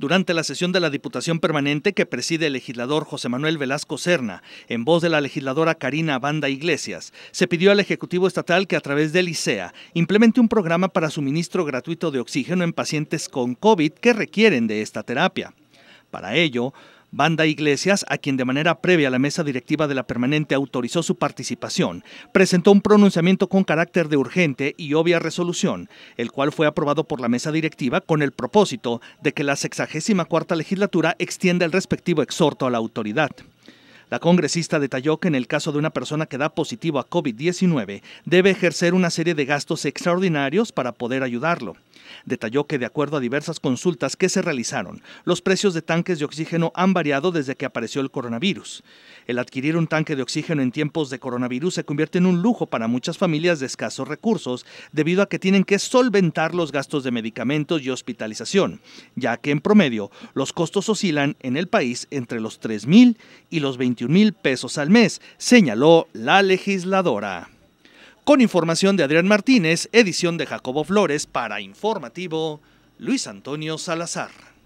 Durante la sesión de la Diputación Permanente que preside el legislador José Manuel Velasco Serna, en voz de la legisladora Karina Banda Iglesias, se pidió al Ejecutivo Estatal que a través del ICEA implemente un programa para suministro gratuito de oxígeno en pacientes con COVID que requieren de esta terapia. Para ello, Banda Iglesias, a quien de manera previa la mesa directiva de la permanente autorizó su participación, presentó un pronunciamiento con carácter de urgente y obvia resolución, el cual fue aprobado por la mesa directiva con el propósito de que la 64 legislatura extienda el respectivo exhorto a la autoridad. La congresista detalló que en el caso de una persona que da positivo a COVID-19 debe ejercer una serie de gastos extraordinarios para poder ayudarlo. Detalló que de acuerdo a diversas consultas que se realizaron, los precios de tanques de oxígeno han variado desde que apareció el coronavirus. El adquirir un tanque de oxígeno en tiempos de coronavirus se convierte en un lujo para muchas familias de escasos recursos, debido a que tienen que solventar los gastos de medicamentos y hospitalización, ya que en promedio los costos oscilan en el país entre los $3,000 mil y los 21 mil pesos al mes, señaló la legisladora con información de Adrián Martínez, edición de Jacobo Flores para Informativo Luis Antonio Salazar.